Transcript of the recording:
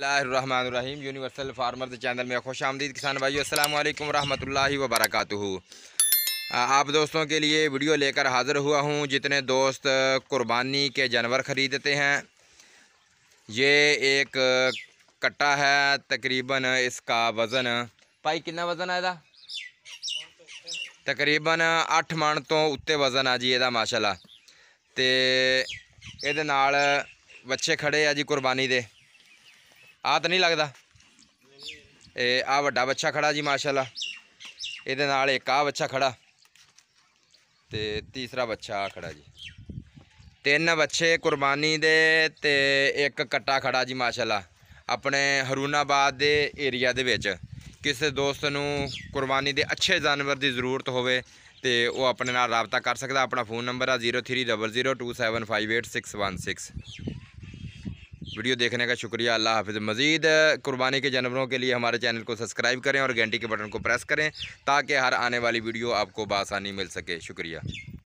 रहीम universal farmers channel में खुश आमदीद किसान भाई अल्लाम वरहमल वबरक आप दोस्तों के लिए वीडियो लेकर हाज़िर हुआ हूँ जितने दोस्त कुर्बानी के जानवर ख़रीदते हैं ये एक कट्टा है तकरीबन इसका वज़न भाई कितना वज़न है तकरीबन अठ मण तो उत्ते वज़न आ जी ए माशाला तो ये बच्चे खड़े आ जी कुर्बानी दे ਆ ਤਾਂ ਨਹੀਂ ਲੱਗਦਾ ਇਹ ਆ ਵੱਡਾ ਬੱਚਾ ਖੜਾ ਜੀ ਮਾਸ਼ਾਅੱਲਾ ਇਹਦੇ ਨਾਲ ਇੱਕ ਆ ਬੱਚਾ ਖੜਾ ਤੇ ਤੀਸਰਾ ਬੱਚਾ ਆ ਖੜਾ ਜੀ ਤਿੰਨ ਬੱਚੇ ਕੁਰਬਾਨੀ ਦੇ ਤੇ ਇੱਕ ਕੱਟਾ ਖੜਾ ਜੀ ਮਾਸ਼ਾਅੱਲਾ ਆਪਣੇ ਹਰੂਨਾਬਾਦ ਦੇ ਏਰੀਆ ਦੇ ਵਿੱਚ ਕਿਸੇ ਦੋਸਤ ਨੂੰ ਕੁਰਬਾਨੀ ਦੇ ਅੱਛੇ ਜਾਨਵਰ ਦੀ ਜ਼ਰੂਰਤ ਹੋਵੇ ਤੇ ਉਹ ਆਪਣੇ ਨਾਲ ਰਾਬਤਾ ਕਰ ਸਕਦਾ ਆਪਣਾ ਫੋਨ ਨੰਬਰ ਆ 03002758616 वीडियो देखने का शुक्रिया अल्लाह हाफिज़ मज़ीद कुर्बानी के जानवरों के लिए हमारे चैनल को सब्सक्राइब करें और घंटी के बटन को प्रेस करें ताकि हर आने वाली वीडियो आपको बसानी मिल सके शुक्रिया